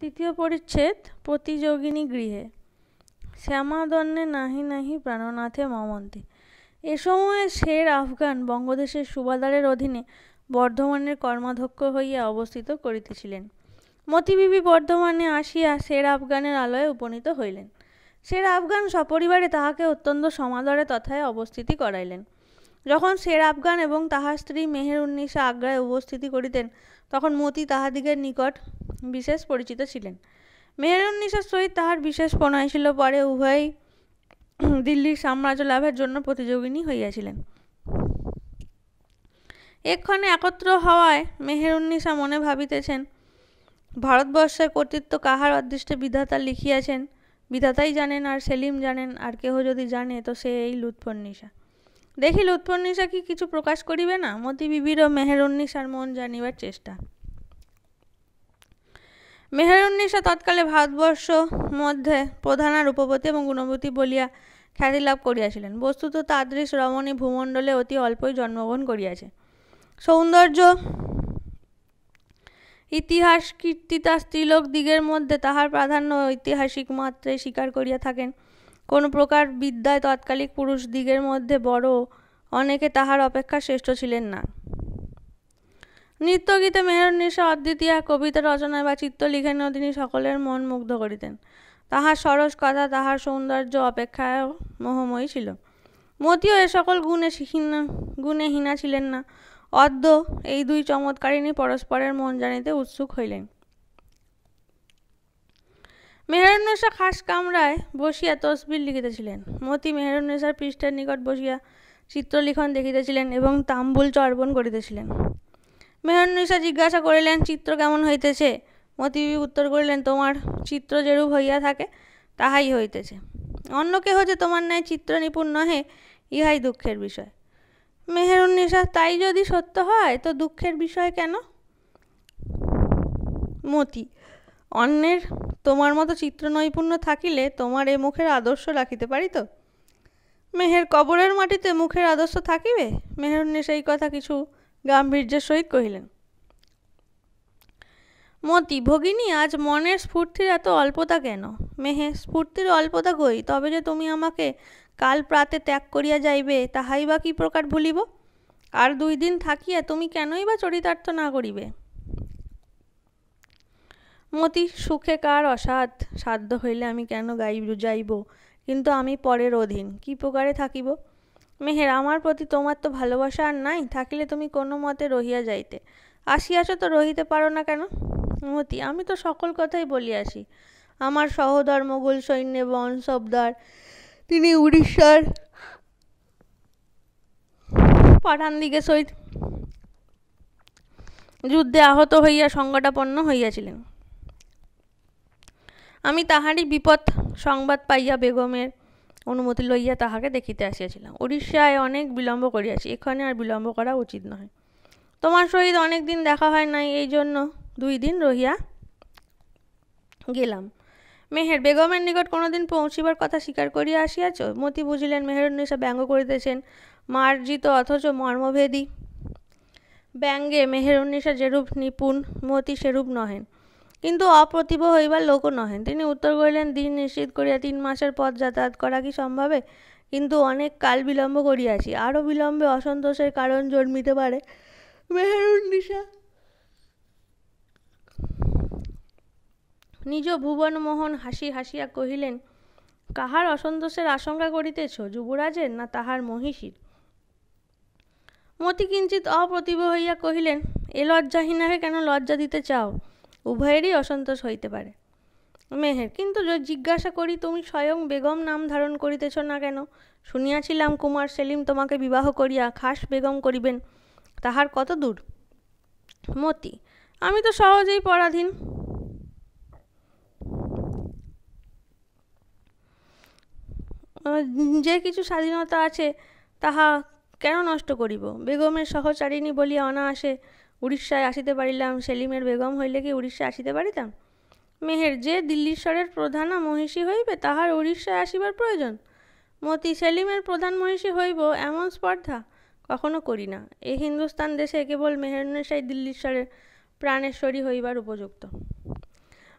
তৃতীয় পরিচ্ছেদ প্রতিযোগিনী গৃহে শ্যামাদন্নে নাহি নাহি প্রাণনাথে মমন্তে এ সময় শের আফগান বঙ্গদেশের সুবাদারের অধীনে বর্ধমানের কর্মাধ্যক্ষ হইয়া অবস্থিত করিতেছিলেন মতিবিবি বর্ধমানে আসিয়া শের আফগানের আলয়ে উপনীত হইলেন শের আফগান সপরিবারে তাহাকে অত্যন্ত সমাদরে তথায় অবস্থিতি করাইলেন যখন শের আফগান এবং তাহার স্ত্রী মেহের উন্নিশা আগ্রায় উপস্থিতি করিতেন তখন মতি তাহাদিগের নিকট বিশেষ পরিচিত ছিলেন মেহেরুন্নিসার সহিত তাহার বিশেষ প্রণয় ছিল পরে উভয়ই দিল্লির সাম্রাজ্য লাভের জন্য প্রতিযোগিনী হইয়াছিলেন এক্ষণে একত্র হওয়ায় মেহেরুন্নিসা মনে ভাবিতেছেন ভারতবর্ষের কর্তৃত্ব কাহার অদৃষ্টে বিধাতা লিখিয়াছেন বিধাতাই জানেন আর সেলিম জানেন আর কেহ যদি জানে তো সে এই লুৎফর্নিসা দেখি লুৎফন্নিসা কি কিছু প্রকাশ করিবে না মতি বিবির ও মেহেরুন্নিসার মন জানিবার চেষ্টা মেহেরুন্নিসা তৎকালে ভারতবর্ষ মধ্যে প্রধানা রূপবতী এবং গুণবতী বলিয়া খ্যাতি লাভ করিয়াছিলেন বস্তুত তাদৃশ রমণী ভূমণ্ডলে অতি অল্পই জন্মগ্রহণ করিয়াছে সৌন্দর্য ইতিহাস কীর্তিতা স্ত্রীলোক দিগের মধ্যে তাহার প্রাধান্য ঐতিহাসিক মাত্রায় স্বীকার করিয়া থাকেন কোন প্রকার বিদ্যায় তৎকালিক পুরুষ দিগের মধ্যে বড় অনেকে তাহার অপেক্ষা শ্রেষ্ঠ ছিলেন না নৃত্যগীতে নিশা অদ্বিতীয়া কবিতা রচনায় বা লিখেন তিনি সকলের মন মুগ্ধ করিতেন তাহার সরস কথা তাহার সৌন্দর্য অপেক্ষায় মোহময়ী ছিল মতিও এ সকল গুণে গুণে হীনা ছিলেন না অদ্য এই দুই চমৎকারিণী পরস্পরের মন জানিতে উৎসুক হইলেন মেহরুন্নেশা খাস কামরায় বসিয়া তসবির লিখিতেছিলেন মতি মেহরুন্নেশার পৃষ্ঠের নিকট বসিয়া চিত্রলিখন দেখিতেছিলেন এবং তাম্বুল চর্বণ করিতেছিলেন মেহন্নিশা জিজ্ঞাসা করিলেন চিত্র কেমন হইতেছে মতিবি উত্তর করিলেন তোমার চিত্র যেরূপ হইয়া থাকে তাহাই হইতেছে অন্য কেহ যে তোমার ন্যায় চিত্র নিপুণ নহে ইহাই দুঃখের বিষয় মেহেরুন্নিশা তাই যদি সত্য হয় তো দুঃখের বিষয় কেন মতি অন্যের তোমার মতো চিত্র নৈপুণ্য থাকিলে তোমার এ মুখের আদর্শ রাখিতে পারিত মেহের কবরের মাটিতে মুখের আদর্শ থাকিবে মেহেরুন্নিশা এই কথা কিছু গাম্ভীর্যের সহিত কহিলেন মতি ভগিনী আজ মনের স্ফূর্তির এত অল্পতা কেন মেহে স্ফূর্তির অল্পতা কই তবে যে তুমি আমাকে কাল প্রাতে ত্যাগ করিয়া যাইবে তাহাই বা কী প্রকার ভুলিব আর দুই দিন থাকিয়া তুমি কেনই বা চরিতার্থ না করিবে মতি সুখে কার অসাধ সাধ্য হইলে আমি কেন গাইব যাইব কিন্তু আমি পরের অধীন কি প্রকারে থাকিব মেহের আমার প্রতি তোমার তো ভালোবাসা আর নাই থাকিলে তুমি কোনো মতে রহিয়া যাইতে আসিয়াছো তো রহিতে পারো না কেন মতি আমি তো সকল কথাই বলি আসি আমার সহদর মোগল সৈন্যে সবদার তিনি উড়িষ্যার পাঠান দিকে সহিত যুদ্ধে আহত হইয়া সংকটাপন্ন হইয়াছিলেন আমি তাহারই বিপদ সংবাদ পাইয়া বেগমের অনুমতি লইয়া তাহাকে দেখিতে আসিয়াছিলাম উড়িষ্যায় অনেক বিলম্ব করিয়াছি এখানে আর বিলম্ব করা উচিত নহে তোমার সহিত অনেক দিন দেখা হয় নাই এই জন্য দুই দিন রহিয়া গেলাম মেহের বেগমের নিকট কোনোদিন পৌঁছিবার কথা স্বীকার করিয়া আসিয়াছ মতি বুঝিলেন মেহেরুন্নেসা ব্যঙ্গ করিতেছেন মার্জিত অথচ মর্মভেদী ব্যঙ্গে মেহেরুন্নেসা যেরূপ নিপুণ মতি সেরূপ নহেন কিন্তু অপ্রতিভ হইবার লোকও নহেন তিনি উত্তর করিলেন দিন নিশ্চিত করিয়া তিন মাসের পথ যাতায়াত করা কি সম্ভবে কিন্তু অনেক কাল বিলম্ব করিয়াছি আরও বিলম্বে অসন্তোষের কারণ জন্মিতে পারে নিশা নিজ ভুবনমোহন হাসি হাসিয়া কহিলেন কাহার অসন্তোষের আশঙ্কা করিতেছ যুবরাজের না তাহার মহিষীর মতি কিঞ্চিত অপ্রতিভ হইয়া কহিলেন এ লজ্জাহীনাকে কেন লজ্জা দিতে চাও উভয়েরই অসন্তোষ হইতে পারে মেহের কিন্তু যদি জিজ্ঞাসা করি তুমি স্বয়ং বেগম নাম ধারণ করিতেছ না কেন শুনিয়াছিলাম কুমার সেলিম তোমাকে বিবাহ করিয়া খাস বেগম করিবেন তাহার কত দূর মতি আমি তো সহজেই পরাধীন যে কিছু স্বাধীনতা আছে তাহা কেন নষ্ট করিব বেগমের সহচারিণী বলিয়া অনায়াসে আসে উড়িষ্যায় আসিতে পারিলাম সেলিমের বেগম হইলে কি উড়িষ্যা আসিতে পারিতাম মেহের যে দিল্লীশ্বরের প্রধানা মহিষী হইবে তাহার উড়িষ্যায় আসিবার প্রয়োজন মতি সেলিমের প্রধান মহিষী হইব এমন স্পর্ধা কখনো করি না এই হিন্দুস্তান দেশে কেবল মেহেরনেশাই দিল্লীশ্বরের প্রাণেশ্বরী হইবার উপযুক্ত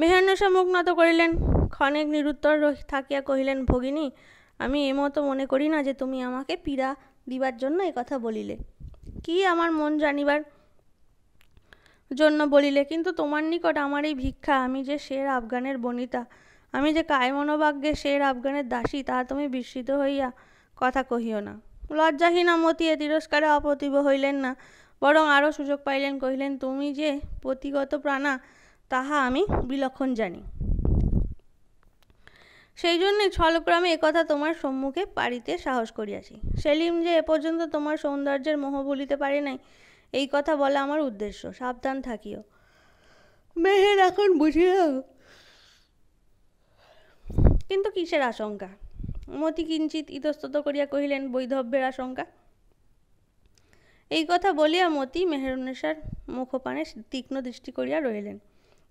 মেহেরনেশা মুখ নত করিলেন ক্ষণেক নিরুত্তর থাকিয়া কহিলেন ভগিনী আমি এমতো মনে করি না যে তুমি আমাকে পীড়া দিবার জন্য কথা বলিলে কি আমার মন জানিবার জন্য বলিলে কিন্তু তোমার নিকট আমার এই ভিক্ষা আমি যে শের আফগানের বনিতা আমি যে কায়মনোভাগ্যে শের আফগানের দাসী তা তুমি বিস্মিত হইয়া কথা কহিও না লজ্জাহীনা মতিয়ে তিরস্কারে অপ্রতিভ হইলেন না বরং আরও সুযোগ পাইলেন কহিলেন তুমি যে পতিগত প্রাণা তাহা আমি বিলক্ষণ জানি সেই জন্যে ছলক্রমে একথা তোমার সম্মুখে পারিতে সাহস করিয়াছি সেলিম যে এ পর্যন্ত তোমার সৌন্দর্যের মোহ ভুলিতে পারে নাই এই কথা বলা আমার উদ্দেশ্য সাবধান থাকিও মেহের এখন বুঝিয়াও কিন্তু কিসের আশঙ্কা মতি কিঞ্চিত ইতস্তত করিয়া কহিলেন বৈধব্যের আশঙ্কা এই কথা বলিয়া মতি মেহেরুন্নেশার মুখপানে তীক্ষ্ণ দৃষ্টি করিয়া রহিলেন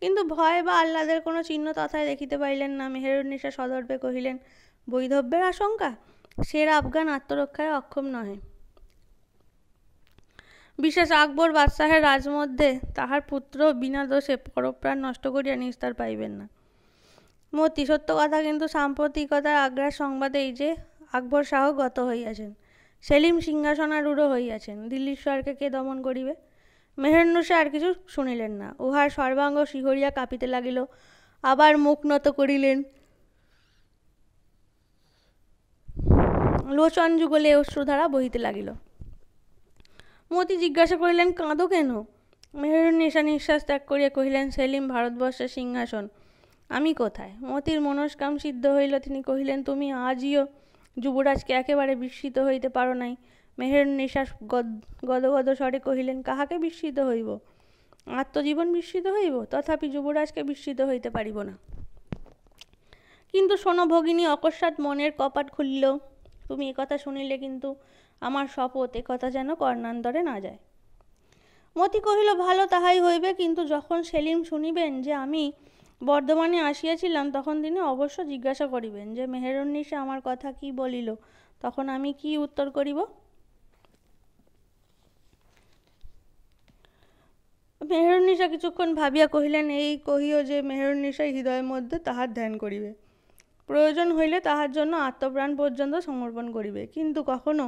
কিন্তু ভয় বা আহ্লাদের কোনো চিহ্ন তথায় দেখিতে পাইলেন না মেহেরুন্নেশা সদর্পে কহিলেন বৈধব্যের আশঙ্কা সের আফগান আত্মরক্ষায় অক্ষম নহে বিশেষ আকবর বাদশাহের রাজমধ্যে তাহার পুত্র বিনা দোষে পরপ্রাণ নষ্ট করিয়া নিস্তার পাইবেন না মতি সত্য কথা কিন্তু সাম্প্রতিকতার আগ্রার সংবাদে এই যে আকবর শাহ গত হইয়াছেন সেলিম সিংহাসনারূঢ় হইয়াছেন দিল্লির সরকে কে দমন করিবে সে আর কিছু শুনিলেন না উহার সর্বাঙ্গ শিহরিয়া কাঁপিতে লাগিল আবার মুখ নত করিলেন লোচন যুগলে অশ্রুধারা বহিতে লাগিল মতি জিজ্ঞাসা করিলেন কাঁদো কেন নেশা নিঃশ্বাস ত্যাগ করিয়া কহিলেন সেলিম ভারতবর্ষের সিংহাসন আমি কোথায় মতির মনস্কাম সিদ্ধ হইল তিনি কহিলেন তুমি আজিও যুবরাজকে একেবারে বিস্মিত হইতে পারো নাই মেহেরুন্নিশা গদগদ স্বরে কহিলেন কাহাকে বিস্মিত হইব আত্মজীবন বিস্মিত হইব তথাপি যুবরাজকে বিস্মিত হইতে পারিব না কিন্তু শোনো ভগিনী অকস্মাৎ মনের কপাট খুলিল তুমি কথা শুনিলে কিন্তু আমার শপথ এ কথা যেন কর্ণান্তরে না যায় মতি কহিল ভালো তাহাই হইবে কিন্তু যখন সেলিম শুনিবেন যে আমি বর্ধমানে আসিয়াছিলাম তখন তিনি অবশ্য জিজ্ঞাসা করিবেন যে মেহেরুন্নিশা আমার কথা কি বলিল তখন আমি কি উত্তর করিব মেহেরুন্নিশা কিছুক্ষণ ভাবিয়া কহিলেন এই কহিও যে মেহেরুন্নিশা হৃদয়ের মধ্যে তাহার ধ্যান করিবে প্রয়োজন হইলে তাহার জন্য আত্মপ্রাণ পর্যন্ত সমর্পণ করিবে কিন্তু কখনো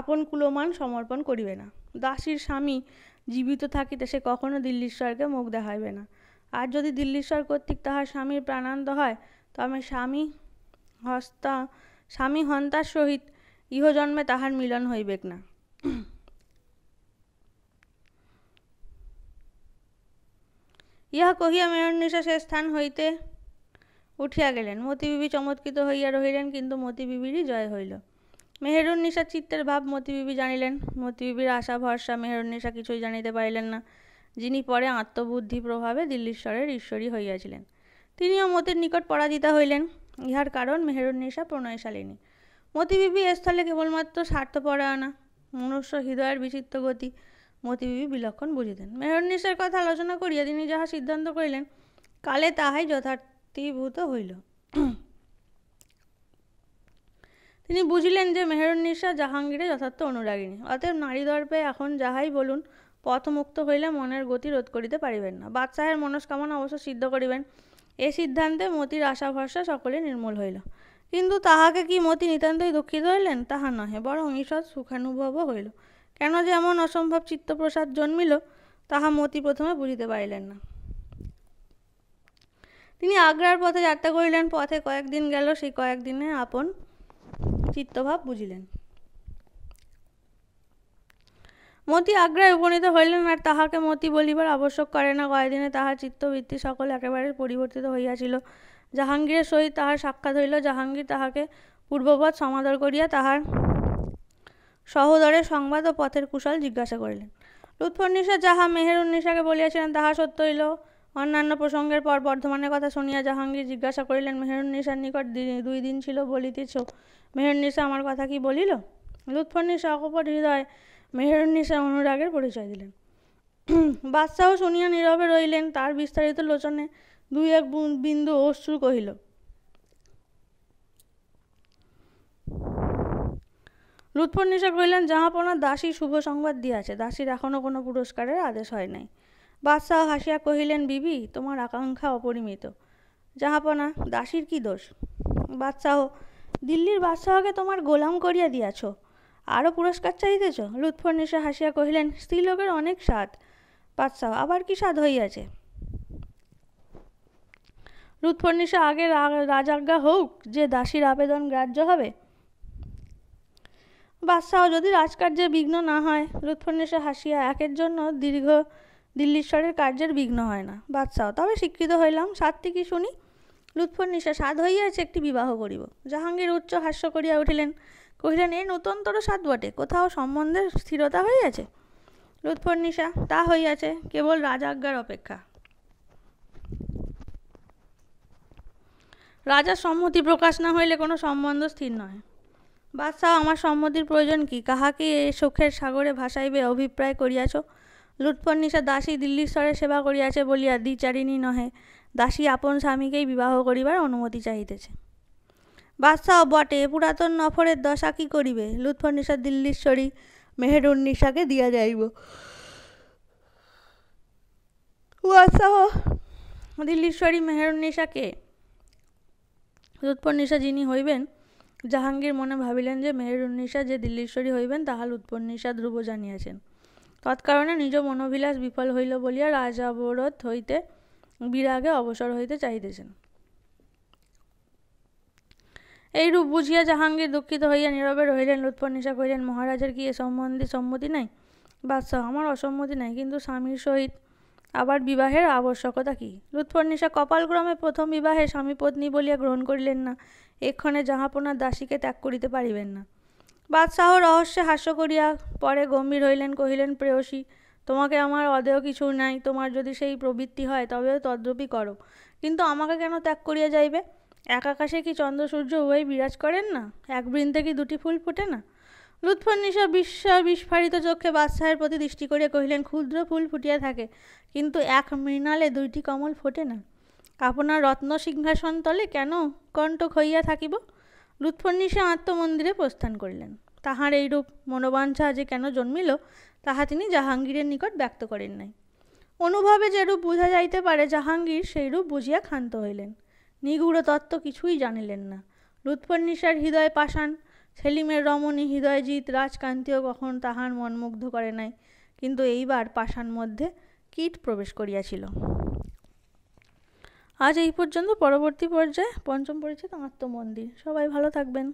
আপন কুলমান সমর্পণ করিবে না দাসীর স্বামী জীবিত থাকিতে সে কখনো দিল্লীশ্বরকে মুখ দেখাইবে না আর যদি দিল্লীশ্বর কর্তৃক তাহার স্বামীর প্রাণান্ত হয় তবে স্বামী হস্তা স্বামী হন্তার সহিত ইহজন্মে তাহার মিলন হইবেক না ইহা কহিয়া মেয়ন্নিশা সে স্থান হইতে উঠিয়া গেলেন মতিবিবি চমৎকৃত হইয়া রহিলেন কিন্তু মতিবিবিরই জয় হইল মেহেরুন্নিশা চিত্তের ভাব মতিবিবি জানিলেন মতিবিবির আশা ভরসা মেহেরুন্নিশা কিছুই জানিতে পারিলেন না যিনি পরে আত্মবুদ্ধি প্রভাবে দিল্লীশ্বরের ঈশ্বরী হইয়াছিলেন তিনিও মতির নিকট পরাজিতা হইলেন ইহার কারণ মেহেরুন্নিশা প্রণয়শালিনী মতিবিবি স্থলে কেবলমাত্র স্বার্থপরায়ণা মনুষ্য হৃদয়ের বিচিত্র গতি মতিবিবি বিলক্ষণ বুঝিতেন মেহেরুন্নিশার কথা আলোচনা করিয়া তিনি যাহা সিদ্ধান্ত করিলেন কালে তাহাই যথার্থীভূত হইল তিনি বুঝিলেন যে মেহেরুন্নিসা জাহাঙ্গীরের যথার্থ অনুরাগিনী অতএব নারী দর্পে এখন যাহাই বলুন পথ মুক্ত হইলে মনের গতি রোধ করিতে পারিবেন না বাদশাহের মনস্কামনা অবশ্য সিদ্ধ করিবেন এ সিদ্ধান্তে মতির আশা ভরসা সকলে নির্মূল হইল কিন্তু তাহাকে কি মতি নিতান্তই দুঃখিত হইলেন তাহা নহে বরং ঈষৎ সুখানুভবও হইল কেন যে এমন অসম্ভব চিত্তপ্রসাদ জন্মিল তাহা মতি প্রথমে বুঝিতে পারিলেন না তিনি আগ্রার পথে যাত্রা করিলেন পথে কয়েকদিন গেল সেই কয়েকদিনে আপন চিত্তভাব বুঝিলেন মতি আগ্রায় উপনীত হইলেন আর তাহাকে মতি বলিবার আবশ্যক করে না কয়েকদিনে তাহার চিত্তবৃত্তি সকল একেবারে পরিবর্তিত হইয়াছিল জাহাঙ্গীরের সহিত তাহার সাক্ষাৎ হইল জাহাঙ্গীর তাহাকে পূর্বপথ সমাদর করিয়া তাহার সহোদরের সংবাদ ও পথের কুশল জিজ্ঞাসা করিলেন লুৎফর নিশা যাহা মেহের উন্নিশাকে বলিয়াছিলেন তাহা সত্য হইল অন্যান্য প্রসঙ্গের পর বর্ধমানের কথা শুনিয়া জাহাঙ্গীর জিজ্ঞাসা করিলেন মেহেরুন্নিসার নিকট দুই দিন ছিল বলিতেছ মেহেরুন্নিসা আমার কথা কি বলিল লুৎফরনিসা অকপট হৃদয় মেহেরুন্নিসা অনুরাগের পরিচয় দিলেন বাদশাহ শুনিয়া নীরবে রইলেন তার বিস্তারিত লোচনে দুই এক বিন্দু অশ্রু কহিল লুৎফরনিসা কহিলেন জাহাপনার দাসী শুভ সংবাদ দিয়াছে দাসীর এখনও কোনো পুরস্কারের আদেশ হয় নাই বাদশাহ হাসিয়া কহিলেন বিবি তোমার আকাঙ্ক্ষা অপরিমিত জাহাপনা দাসীর কি দোষ বাদশাহ দিল্লির বাদশাহকে তোমার গোলাম করিয়া দিয়াছ আরও পুরস্কার চাইতেছ লুৎফর নেশা হাসিয়া কহিলেন স্ত্রীলোকের অনেক স্বাদ বাদশাহ আবার কি স্বাদ হইয়াছে লুৎফর্নিশা আগে রাজাজ্ঞা হোক যে দাসীর আবেদন গ্রাহ্য হবে বাদশাহ যদি রাজকার্যে বিঘ্ন না হয় লুৎফর্নিশা হাসিয়া একের জন্য দীর্ঘ দিল্লীশ্বরের কার্যের বিঘ্ন হয় না বাদশাহ তবে শিক্ষিত হইলাম সাতটি কি শুনি লুৎফর নিশা সাদ হইয়াছে একটি বিবাহ করিব জাহাঙ্গীর উচ্চ হাস্য করিয়া উঠিলেন কহিলেন এ নূতনতর সাদ বটে কোথাও সম্বন্ধের স্থিরতা হইয়াছে লুৎফর নিশা তা হইয়াছে কেবল রাজাজ্ঞার অপেক্ষা রাজার সম্মতি প্রকাশ না হইলে কোনো সম্বন্ধ স্থির নয় বাদশাহ আমার সম্মতির প্রয়োজন কি কাহাকে এ সুখের সাগরে ভাসাইবে অভিপ্রায় করিয়াছ নিশা দাসী স্বরে সেবা করিয়াছে বলিয়া দ্বিচারিণী নহে দাসী আপন স্বামীকেই বিবাহ করিবার অনুমতি চাহিতেছে বাদশাহ বটে পুরাতন নফরের দশা কি করিবে দিল্লিশ্বরী দিল্লীশ্বরী উন্নিশাকে দিয়া যাইব বাদশাহ দিল্লীশ্বরী লুৎফর নিশা যিনি হইবেন জাহাঙ্গীর মনে ভাবিলেন যে মেহেরুন্নিশা যে দিল্লীশ্বরী হইবেন তাহা নিশা ধ্রুব জানিয়াছেন তৎকারণে নিজ মনোবিলাস বিফল হইল বলিয়া অবরোধ হইতে বিরাগে অবসর হইতে চাহিতেছেন এই রূপ বুঝিয়া জাহাঙ্গীর দুঃখিত হইয়া নীরবে রহিলেন নিশা কহিলেন মহারাজের কি এ সম্বন্ধে সম্মতি নাই বাদশাহ আমার অসম্মতি নাই কিন্তু স্বামীর সহিত আবার বিবাহের আবশ্যকতা কি নিশা কপালক্রমে প্রথম বিবাহে স্বামী পত্নী বলিয়া গ্রহণ করিলেন না এক্ষণে জাহাপনার দাসীকে ত্যাগ করিতে পারিবেন না বাদশাহ রহস্যে হাস্য করিয়া পরে গম্ভীর হইলেন কহিলেন প্রেয়সী তোমাকে আমার অদেয় কিছু নাই তোমার যদি সেই প্রবৃত্তি হয় তবে তদ্রপি করো কিন্তু আমাকে কেন ত্যাগ করিয়া যাইবে এক আকাশে কি চন্দ্র সূর্য উভয় বিরাজ করেন না এক বৃন্দে কি দুটি ফুল ফুটে না লুৎফন্নিশা বিশ্ব বিস্ফারিত চক্ষে বাদশাহের প্রতি দৃষ্টি করিয়া কহিলেন ক্ষুদ্র ফুল ফুটিয়া থাকে কিন্তু এক মৃণালে দুইটি কমল ফোটে না আপনার রত্ন সিংহাসন তলে কেন কণ্টক হইয়া থাকিব লুৎফর্নিশা আত্মমন্দিরে প্রস্থান করিলেন তাহার এইরূপ মনোবাঞ্ছা যে কেন জন্মিল তাহা তিনি জাহাঙ্গীরের নিকট ব্যক্ত করেন নাই অনুভবে যেরূপ বুঝা যাইতে পারে জাহাঙ্গীর সেইরূপ বুঝিয়া ক্ষান্ত হইলেন নিগূঢ় তত্ত্ব কিছুই জানিলেন না লুৎফর্নিশার হৃদয় পাষাণ সেলিমের রমণী হৃদয়জিৎ রাজকান্তিও কখন তাহার মনমুগ্ধ করে নাই কিন্তু এইবার পাষাণ মধ্যে কীট প্রবেশ করিয়াছিল আজ এই পর্যন্ত পরবর্তী পর্যায়ে পঞ্চম পরিচ্ছেদ আত্মমন্দির সবাই ভালো থাকবেন